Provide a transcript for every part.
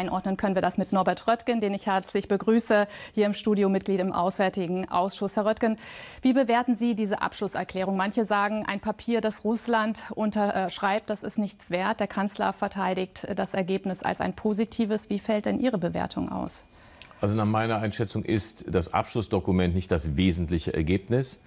einordnen können wir das mit Norbert Röttgen, den ich herzlich begrüße, hier im Studio Mitglied im Auswärtigen Ausschuss. Herr Röttgen, wie bewerten Sie diese Abschlusserklärung? Manche sagen, ein Papier, das Russland unterschreibt, das ist nichts wert. Der Kanzler verteidigt das Ergebnis als ein positives. Wie fällt denn Ihre Bewertung aus? Also nach meiner Einschätzung ist das Abschlussdokument nicht das wesentliche Ergebnis.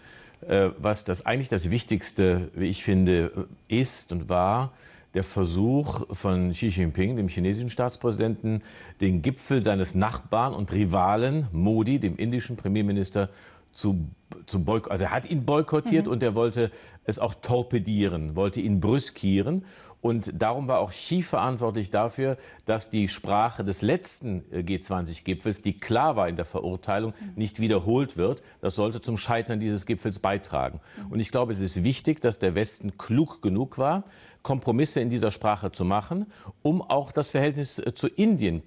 Äh, was das eigentlich das Wichtigste, wie ich finde, ist und war, der Versuch von Xi Jinping, dem chinesischen Staatspräsidenten, den Gipfel seines Nachbarn und Rivalen Modi, dem indischen Premierminister, zu, zu boykottieren. Also er hat ihn boykottiert mhm. und er wollte es auch torpedieren, wollte ihn brüskieren. Und darum war auch Xi verantwortlich dafür, dass die Sprache des letzten äh, G20-Gipfels, die klar war in der Verurteilung, mhm. nicht wiederholt wird. Das sollte zum Scheitern dieses Gipfels beitragen. Mhm. Und ich glaube, es ist wichtig, dass der Westen klug genug war, Kompromisse in dieser Sprache zu machen, um auch das Verhältnis äh, zu Indien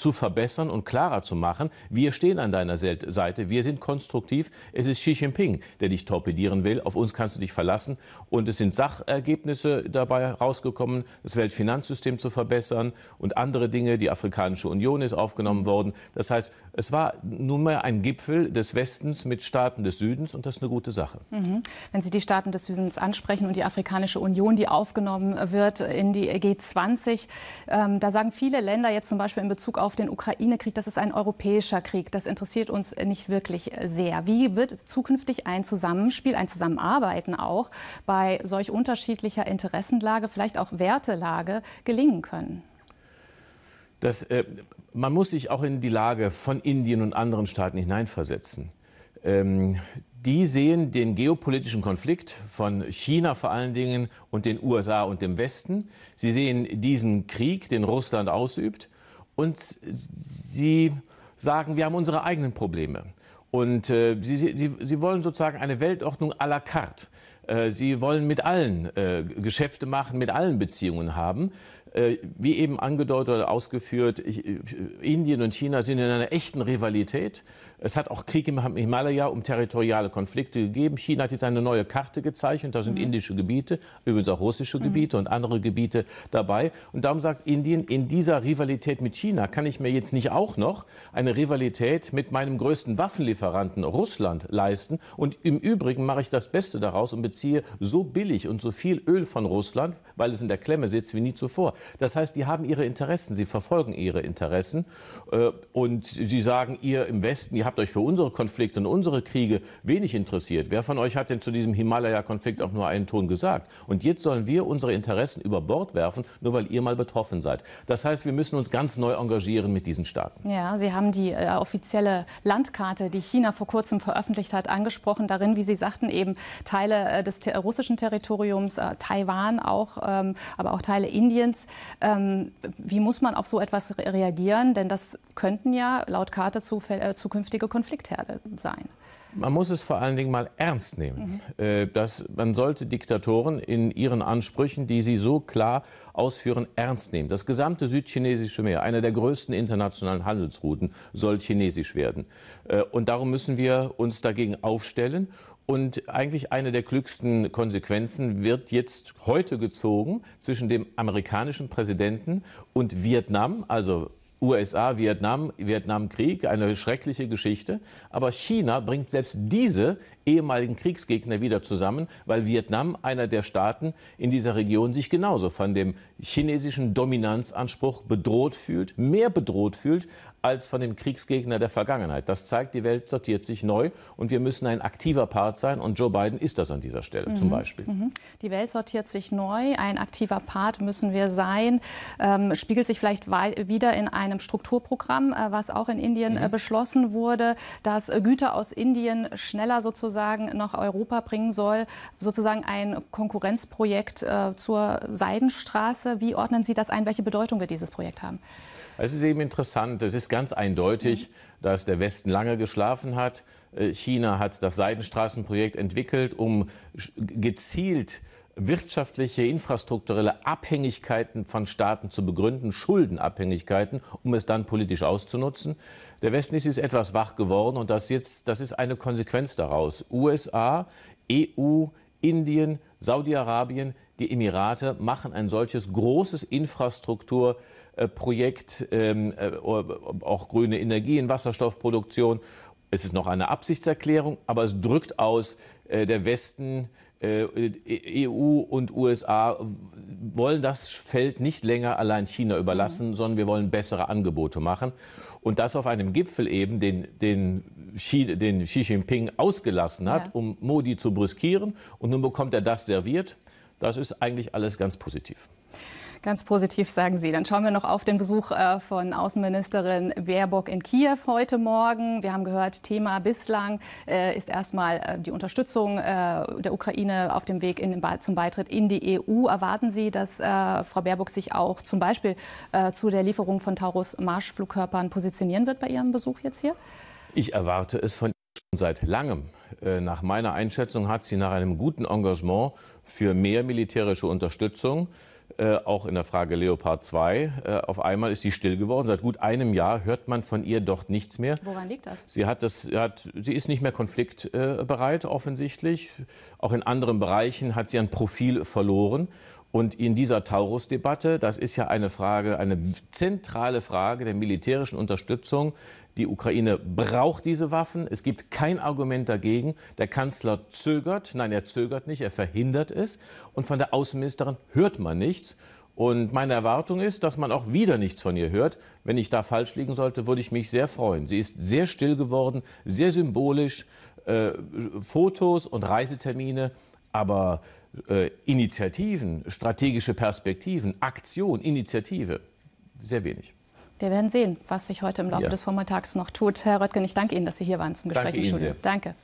zu verbessern und klarer zu machen. Wir stehen an deiner Seite, wir sind konstruktiv. Es ist Xi Jinping, der dich torpedieren will. Auf uns kannst du dich verlassen. Und es sind Sachergebnisse dabei rausgekommen, das Weltfinanzsystem zu verbessern und andere Dinge. Die Afrikanische Union ist aufgenommen worden. Das heißt, es war nunmehr ein Gipfel des Westens mit Staaten des Südens und das ist eine gute Sache. Mhm. Wenn Sie die Staaten des Südens ansprechen und die Afrikanische Union, die aufgenommen wird in die G20, ähm, da sagen viele Länder jetzt zum Beispiel in Bezug auf auf den Ukraine-Krieg, das ist ein europäischer Krieg, das interessiert uns nicht wirklich äh, sehr. Wie wird zukünftig ein Zusammenspiel, ein Zusammenarbeiten auch bei solch unterschiedlicher Interessenlage, vielleicht auch Wertelage gelingen können? Das, äh, man muss sich auch in die Lage von Indien und anderen Staaten hineinversetzen. Ähm, die sehen den geopolitischen Konflikt von China vor allen Dingen und den USA und dem Westen. Sie sehen diesen Krieg, den Russland ausübt und sie sagen, wir haben unsere eigenen Probleme. Und äh, sie, sie, sie wollen sozusagen eine Weltordnung à la carte. Äh, sie wollen mit allen äh, Geschäfte machen, mit allen Beziehungen haben. Äh, wie eben angedeutet oder ausgeführt, Indien und China sind in einer echten Rivalität. Es hat auch Krieg im Himalaya um territoriale Konflikte gegeben. China hat jetzt eine neue Karte gezeichnet. Da sind mhm. indische Gebiete, übrigens auch russische mhm. Gebiete mhm. und andere Gebiete dabei. Und darum sagt Indien, in dieser Rivalität mit China kann ich mir jetzt nicht auch noch eine Rivalität mit meinem größten Waffenlieferanten Russland leisten. Und im Übrigen mache ich das Beste daraus und beziehe, so billig und so viel Öl von Russland, weil es in der Klemme sitzt wie nie zuvor. Das heißt, die haben ihre Interessen, sie verfolgen ihre Interessen äh, und sie sagen, ihr im Westen, ihr habt euch für unsere Konflikte und unsere Kriege wenig interessiert. Wer von euch hat denn zu diesem Himalaya-Konflikt auch nur einen Ton gesagt? Und jetzt sollen wir unsere Interessen über Bord werfen, nur weil ihr mal betroffen seid. Das heißt, wir müssen uns ganz neu engagieren mit diesen Staaten. Ja, Sie haben die äh, offizielle Landkarte, die China vor kurzem veröffentlicht hat, angesprochen. Darin, wie Sie sagten, eben Teile äh, äh, des ter russischen Territoriums, äh, Taiwan auch, ähm, aber auch Teile Indiens. Ähm, wie muss man auf so etwas re reagieren? Denn das könnten ja laut Karte äh, zukünftige Konfliktherde sein. Man muss es vor allen Dingen mal ernst nehmen. Mhm. Äh, dass man sollte Diktatoren in ihren Ansprüchen, die sie so klar ausführen, ernst nehmen. Das gesamte südchinesische Meer, einer der größten internationalen Handelsrouten, soll chinesisch werden. Äh, und darum müssen wir uns dagegen aufstellen. Und eigentlich eine der klügsten Konsequenzen wird jetzt heute gezogen zwischen dem amerikanischen Präsidenten und Vietnam, also USA, Vietnam, Vietnamkrieg, eine schreckliche Geschichte. Aber China bringt selbst diese ehemaligen Kriegsgegner wieder zusammen, weil Vietnam, einer der Staaten in dieser Region, sich genauso von dem chinesischen Dominanzanspruch bedroht fühlt, mehr bedroht fühlt als von dem Kriegsgegner der Vergangenheit. Das zeigt, die Welt sortiert sich neu und wir müssen ein aktiver Part sein. Und Joe Biden ist das an dieser Stelle mhm. zum Beispiel. Mhm. Die Welt sortiert sich neu, ein aktiver Part müssen wir sein. Ähm, spiegelt sich vielleicht wieder in einem Strukturprogramm, äh, was auch in Indien äh, mhm. äh, beschlossen wurde, dass äh, Güter aus Indien schneller sozusagen nach Europa bringen soll. Sozusagen ein Konkurrenzprojekt äh, zur Seidenstraße. Wie ordnen Sie das ein? Welche Bedeutung wird dieses Projekt haben? Es ist eben interessant. Es ist ganz eindeutig, dass der Westen lange geschlafen hat. Äh, China hat das Seidenstraßenprojekt entwickelt, um gezielt wirtschaftliche, infrastrukturelle Abhängigkeiten von Staaten zu begründen, Schuldenabhängigkeiten, um es dann politisch auszunutzen. Der Westen ist jetzt etwas wach geworden und das, jetzt, das ist eine Konsequenz daraus. USA, EU, Indien, Saudi-Arabien, die Emirate machen ein solches großes Infrastrukturprojekt, ähm, äh, auch grüne Energien, Wasserstoffproduktion. Es ist noch eine Absichtserklärung, aber es drückt aus, äh, der Westen, äh, EU e-, e und USA wollen das Feld nicht länger allein China überlassen, mhm. sondern wir wollen bessere Angebote machen. Und das auf einem Gipfel eben, den, den, Xi, den Xi Jinping ausgelassen hat, ja. um Modi zu brüskieren. Und nun bekommt er das serviert. Das ist eigentlich alles ganz positiv. Ganz positiv sagen Sie. Dann schauen wir noch auf den Besuch äh, von Außenministerin Baerbock in Kiew heute Morgen. Wir haben gehört, Thema bislang äh, ist erstmal äh, die Unterstützung der Ukraine auf dem Weg in, zum Beitritt in die EU. Erwarten Sie, dass Frau Baerbock sich auch zum Beispiel zu der Lieferung von Taurus Marschflugkörpern positionieren wird bei Ihrem Besuch jetzt hier? Ich erwarte es von Seit langem, äh, nach meiner Einschätzung, hat sie nach einem guten Engagement für mehr militärische Unterstützung, äh, auch in der Frage Leopard 2, äh, auf einmal ist sie still geworden. Seit gut einem Jahr hört man von ihr dort nichts mehr. Woran liegt das? Sie, hat das, hat, sie ist nicht mehr konfliktbereit, offensichtlich. Auch in anderen Bereichen hat sie ein Profil verloren. Und in dieser Taurus-Debatte, das ist ja eine Frage, eine zentrale Frage der militärischen Unterstützung. Die Ukraine braucht diese Waffen. Es gibt kein Argument dagegen. Der Kanzler zögert. Nein, er zögert nicht. Er verhindert es. Und von der Außenministerin hört man nichts. Und meine Erwartung ist, dass man auch wieder nichts von ihr hört. Wenn ich da falsch liegen sollte, würde ich mich sehr freuen. Sie ist sehr still geworden, sehr symbolisch. Äh, Fotos und Reisetermine aber äh, Initiativen, strategische Perspektiven, Aktion, Initiative, sehr wenig. Wir werden sehen, was sich heute im Laufe ja. des Vormittags noch tut. Herr Röttgen, ich danke Ihnen, dass Sie hier waren zum Gespräch. Danke Ihnen sehr. Danke.